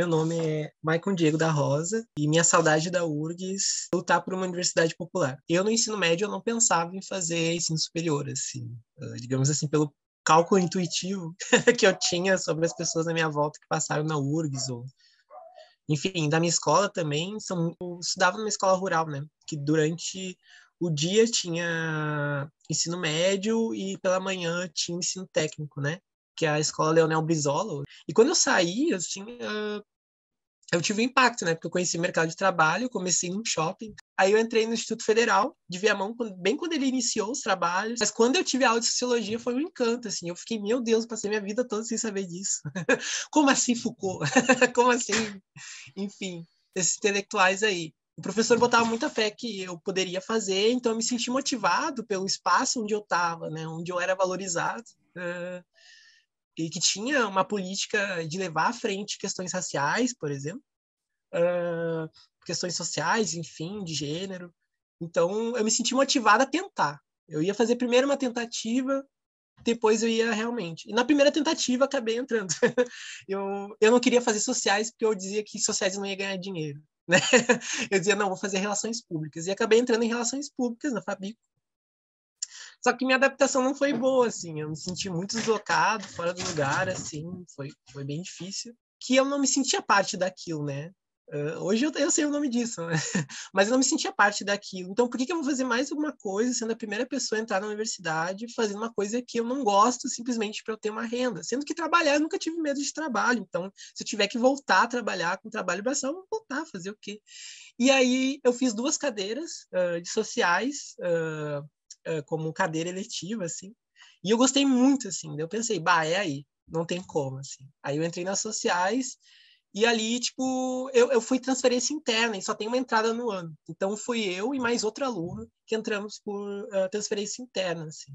meu nome é Maicon Diego da Rosa e minha saudade da URGS é lutar por uma universidade popular. Eu, no ensino médio, eu não pensava em fazer ensino superior, assim, eh, digamos assim, pelo cálculo intuitivo que eu tinha sobre as pessoas da minha volta que passaram na URGS ou enfim, da minha escola também, são, eu estudava numa escola rural, né? Que durante o dia tinha ensino médio e pela manhã tinha ensino técnico, né? Que é a escola Leonel Brizola. E quando eu saí, assim, eu tive um impacto, né? Porque eu conheci o mercado de trabalho, comecei num shopping. Aí eu entrei no Instituto Federal de Viamão, bem quando ele iniciou os trabalhos. Mas quando eu tive a aula de sociologia, foi um encanto, assim. Eu fiquei, meu Deus, passei minha vida toda sem saber disso. Como assim Foucault? Como assim? Enfim, esses intelectuais aí. O professor botava muita fé que eu poderia fazer, então eu me senti motivado pelo espaço onde eu estava, né? Onde eu era valorizado. Uh e que tinha uma política de levar à frente questões raciais, por exemplo, uh, questões sociais, enfim, de gênero. Então, eu me senti motivada a tentar. Eu ia fazer primeiro uma tentativa, depois eu ia realmente. E na primeira tentativa acabei entrando. eu, eu não queria fazer sociais porque eu dizia que sociais não ia ganhar dinheiro. Né? Eu dizia, não, vou fazer relações públicas. E acabei entrando em relações públicas na Fabico. Só que minha adaptação não foi boa, assim. Eu me senti muito deslocado, fora do lugar, assim. Foi, foi bem difícil. Que eu não me sentia parte daquilo, né? Uh, hoje eu, eu, sei o nome disso, né? mas eu não me sentia parte daquilo. Então, por que, que eu vou fazer mais alguma coisa sendo a primeira pessoa a entrar na universidade fazendo uma coisa que eu não gosto simplesmente para eu ter uma renda? Sendo que trabalhar, eu nunca tive medo de trabalho. Então, se eu tiver que voltar a trabalhar com trabalho braçal, eu vou voltar a fazer o quê? E aí, eu fiz duas cadeiras uh, de sociais. Uh, uh, como cadeira eletiva, assim. E eu gostei muito, assim. eu pensei, bah, é aí. Não tem como, assim. Aí eu entrei nas sociais e ali, tipo, eu, eu fui transferência interna e só tem uma entrada no ano. Então, fui eu e mais outra aluna que entramos por uh, transferência interna, assim.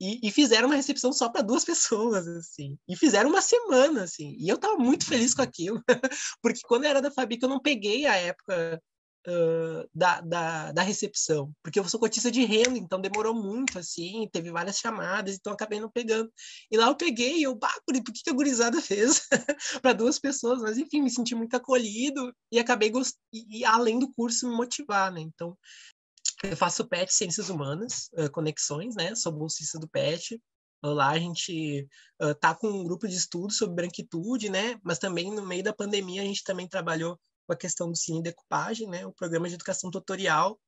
E, e, fizeram uma recepção só para duas pessoas, assim. E fizeram uma semana, assim. E eu estava muito feliz com aquilo, porque quando eu era da Fabica, eu não peguei a época uh, da, da, da, recepção. Porque eu sou cotista de renda, então demorou muito, assim, teve várias chamadas, então acabei não pegando. E lá eu peguei, eu, bah, por que, a gurizada fez para duas pessoas? Mas enfim, me senti muito acolhido e acabei gost... e, e além do curso me motivar, né? Então, eu faço PET Ciências Humanas, uh, Conexões, né? Sou bolsista do PET. Então, lá a gente uh, tá com um grupo de estudo sobre branquitude, né? Mas também no meio da pandemia a gente também trabalhou com a questão do sim Decupagem, né, o programa de educação tutorial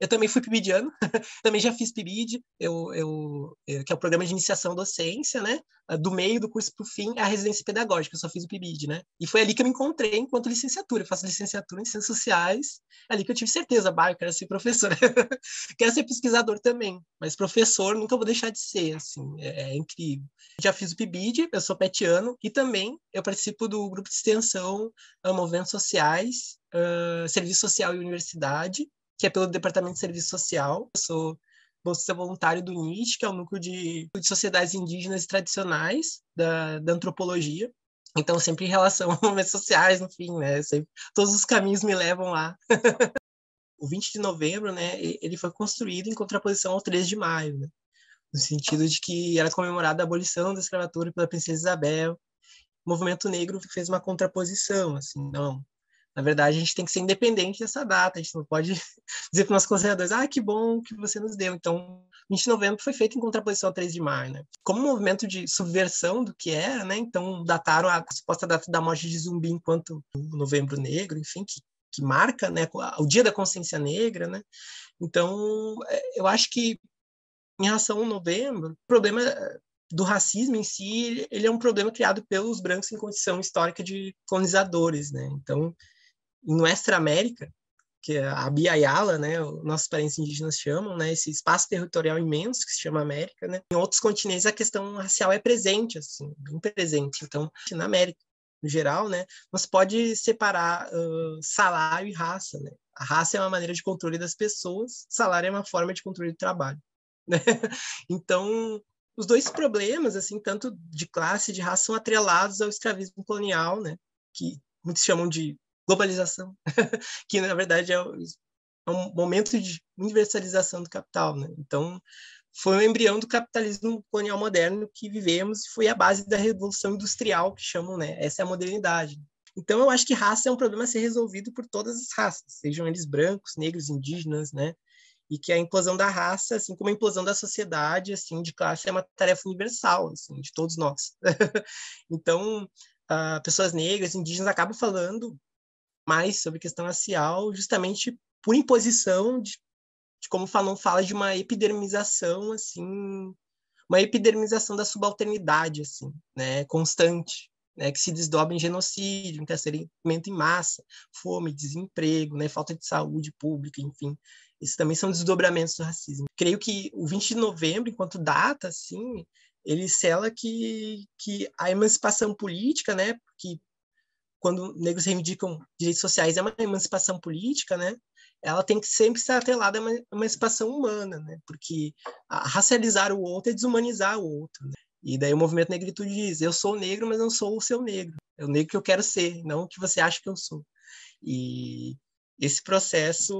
eu também fui PIBidiano, também já fiz PIBid, eu, eu, eu, é, que é o programa de iniciação docência, né? Ah, do meio do curso para o fim, a residência pedagógica, eu só fiz o PIBid, né? E foi ali que eu me encontrei enquanto licenciatura. Eu faço licenciatura em Ciências Sociais, é ali que eu tive certeza, bah, eu quero ser professor. quero ser pesquisador também, mas professor nunca vou deixar de ser, assim, é, é incrível. Já fiz o PIBid, eu sou petiano, e também eu participo do grupo de extensão ah, Movimentos Sociais, uh, Serviço Social e Universidade, que é pelo Departamento de Serviço Social. Eu sou bolsista voluntário do NIT, que é o núcleo de, de sociedades indígenas e tradicionais da, da antropologia. Então, sempre em relação a movimentos sociais, enfim, né? Sempre, todos os caminhos me levam lá. o 20 de novembro, né? Ele foi construído em contraposição ao 3 de maio, né? No sentido de que era comemorada a abolição da escravatura pela princesa Isabel. O movimento negro fez uma contraposição, assim, não, na verdade, a gente tem que ser independente dessa data, a gente não pode dizer para os nossos ah, que bom que você nos deu. Então, 20 de novembro foi feito em contraposição a 3 de maio, né? Como um movimento de subversão do que era, né? Então, dataram a suposta data da morte de zumbi enquanto novembro negro, enfim, que que marca né, o dia da consciência negra. Né? Então, é, eu acho que, em relação ao novembro, o problema é, do racismo em si, ele é um problema criado pelos brancos em condição histórica de colonizadores. Né? Então, em Nuestra América, que é a Biayala, né, nossos parentes indígenas chamam, né, esse espaço territorial imenso que se chama América, né, em outros continentes a questão racial é presente, assim, bem presente. Então, na América, no geral, né, não se pode separar uh, salário e raça, né. A raça é uma maneira de controle das pessoas, salário é uma forma de controle do trabalho, né. Então, os dois problemas, assim, tanto de classe e de raça, são atrelados ao escravismo colonial, né, que muitos chamam de globalização, que na verdade é, é, um momento de universalização do capital. Né? Então, foi um embrião do capitalismo colonial moderno que vivemos e foi a base da revolução industrial que chamam, né? Essa é a modernidade. Então, eu acho que raça é um problema a ser resolvido por todas as raças, sejam eles brancos, negros, indígenas, né? E que a implosão da raça, assim como a implosão da sociedade, assim, de classe, é uma tarefa universal, assim, de todos nós. então, uh, pessoas negras, indígenas acabam falando mais sobre questão racial, justamente por imposição de, de como Fanon fala de uma epidermização, assim, uma epidermização da subalternidade, assim, né, constante, né, que se desdobra em genocídio, em encarceramento em massa, fome, desemprego, né, falta de saúde pública, enfim. Esses também são desdobramentos do racismo. Creio que o 20 de novembro, enquanto data, assim, ele sela que, que a emancipação política, né, que quando negros reivindicam direitos sociais é uma emancipação política, né? Ela tem que sempre estar atrelada a uma emancipação humana, né? Porque racializar o outro é desumanizar o outro. Né? E daí o movimento negritude diz: eu sou negro, mas não sou o seu negro. É o negro que eu quero ser, não o que você acha que eu sou. E esse processo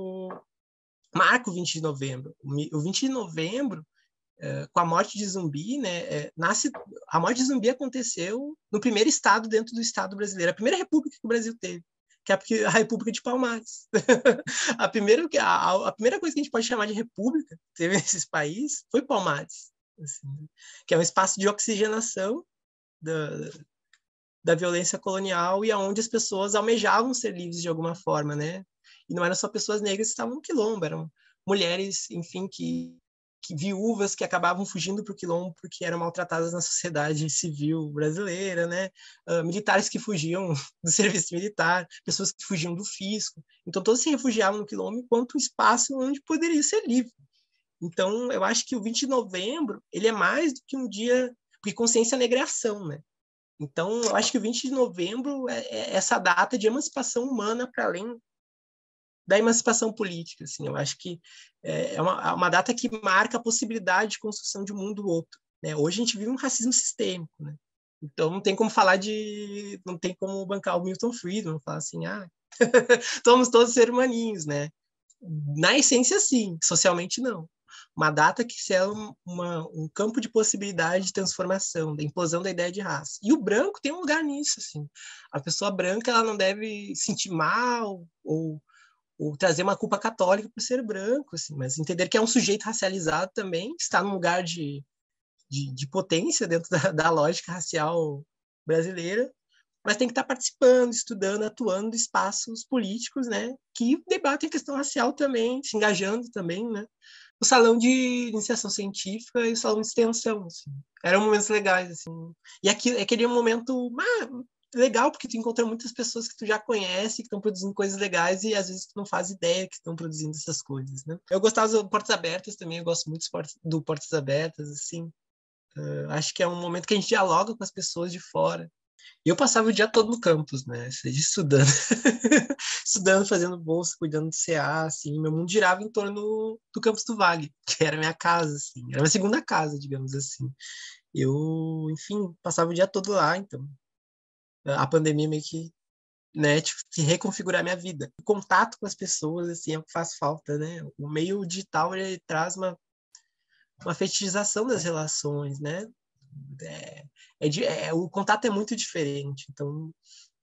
marca o 20 de novembro. O 20 de novembro eh, com a morte de zumbi, né, é, nasce, a morte de zumbi aconteceu no primeiro estado dentro do Estado brasileiro, a primeira república que o Brasil teve, que é a, República de Palmares. a, primeira, a, a, primeira coisa que a gente pode chamar de república que teve nesses países foi Palmares, assim, né, que é um espaço de oxigenação da, da violência colonial e aonde as pessoas almejavam ser livres de alguma forma, né? E não eram só pessoas negras que estavam no quilombo, eram mulheres, enfim, que que, viúvas que acabavam fugindo para o quilombo porque eram maltratadas na sociedade civil brasileira, né? Uh, militares que fugiam do serviço militar, pessoas que fugiam do fisco. Então, todos se refugiavam no quilombo enquanto um espaço onde poderia ser livre. Então, eu acho que o 20 de novembro, ele é mais do que um dia... Porque consciência é negação, né? Então, eu acho que o 20 de novembro é, é essa data de emancipação humana para além da emancipação política. Assim, eu acho que é, é uma, é uma data que marca a possibilidade de construção de um mundo outro. Né? Hoje a gente vive um racismo sistêmico, né? Então não tem como falar de, não tem como bancar o Milton Friedman, falar assim, ah, somos todos ser humaninhos, né? Na essência sim, socialmente não. Uma data que sela é um campo de possibilidade de transformação, da implosão da ideia de raça. E o branco tem um lugar nisso, assim. A pessoa branca ela não deve sentir mal ou o trazer uma culpa católica por ser branco, assim, mas entender que é um sujeito racializado também, está num lugar de, de, de potência dentro da, da, lógica racial brasileira, mas tem que estar participando, estudando, atuando em espaços políticos, né, que debatem a questão racial também, se engajando também, né, o salão de iniciação científica e o salão de extensão, assim. Eram momentos legais, assim. E aqui, aquele momento ah, legal, porque tu encontra muitas pessoas que tu já conhece, que estão produzindo coisas legais e às vezes tu não faz ideia que estão produzindo essas coisas, né? Eu gostava do Portas Abertas também, eu gosto muito do Portas Abertas, assim. Uh, acho que é um momento que a gente dialoga com as pessoas de fora. E eu passava o dia todo no campus, né? Seja estudando, estudando, fazendo bolsa, cuidando do CA, assim. Meu mundo girava em torno do campus do Vale, que era minha casa, assim. Era minha segunda casa, digamos assim. Eu, enfim, passava o dia todo lá, então a pandemia meio que né, tipo, que reconfigurar minha vida. O contato com as pessoas, assim, é o que faz falta, né? O meio digital, ele traz uma, uma fetichização das relações, né? É, é, é, o contato é muito diferente, então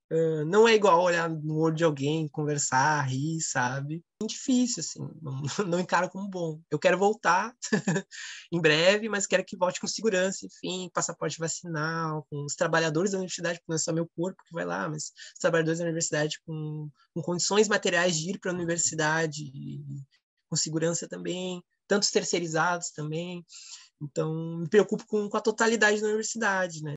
Uh, não é igual olhar no olho de alguém, conversar, rir, sabe? É difícil, assim, não, não encaro como bom. Eu quero voltar em breve, mas quero que volte com segurança, enfim, passaporte vacinal, com os trabalhadores da universidade, porque não é só meu corpo que vai lá, mas os trabalhadores da universidade com, com condições materiais de ir para a universidade, com segurança também, tantos terceirizados também. Então, me preocupo com, com a totalidade da universidade, né?